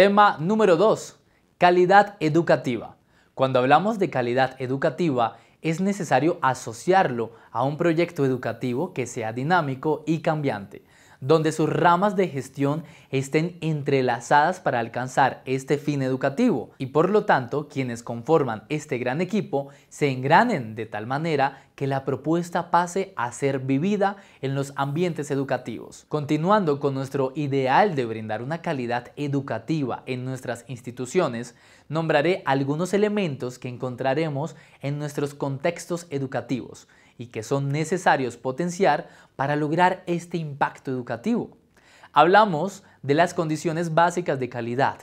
Tema número 2. Calidad educativa. Cuando hablamos de calidad educativa, es necesario asociarlo a un proyecto educativo que sea dinámico y cambiante donde sus ramas de gestión estén entrelazadas para alcanzar este fin educativo y por lo tanto quienes conforman este gran equipo se engranen de tal manera que la propuesta pase a ser vivida en los ambientes educativos. Continuando con nuestro ideal de brindar una calidad educativa en nuestras instituciones, nombraré algunos elementos que encontraremos en nuestros contextos educativos y que son necesarios potenciar para lograr este impacto educativo Hablamos de las condiciones básicas de calidad.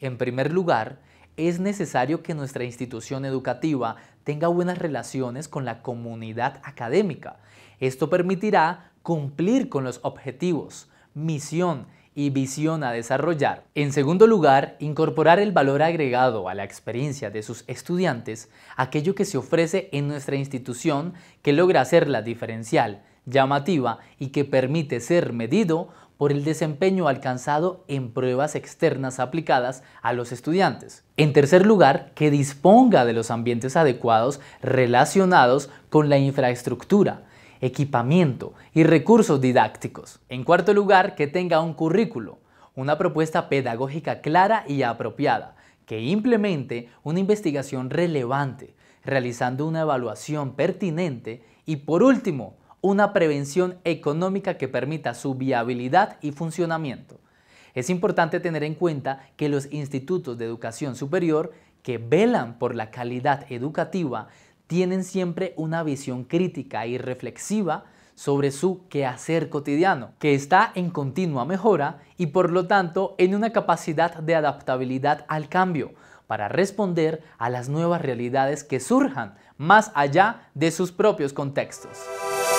En primer lugar, es necesario que nuestra institución educativa tenga buenas relaciones con la comunidad académica. Esto permitirá cumplir con los objetivos, misión visión a desarrollar. En segundo lugar, incorporar el valor agregado a la experiencia de sus estudiantes, aquello que se ofrece en nuestra institución que logra hacerla diferencial, llamativa y que permite ser medido por el desempeño alcanzado en pruebas externas aplicadas a los estudiantes. En tercer lugar, que disponga de los ambientes adecuados relacionados con la infraestructura, equipamiento y recursos didácticos. En cuarto lugar, que tenga un currículo, una propuesta pedagógica clara y apropiada, que implemente una investigación relevante, realizando una evaluación pertinente y por último, una prevención económica que permita su viabilidad y funcionamiento. Es importante tener en cuenta que los institutos de educación superior que velan por la calidad educativa tienen siempre una visión crítica y reflexiva sobre su quehacer cotidiano, que está en continua mejora y por lo tanto en una capacidad de adaptabilidad al cambio para responder a las nuevas realidades que surjan más allá de sus propios contextos.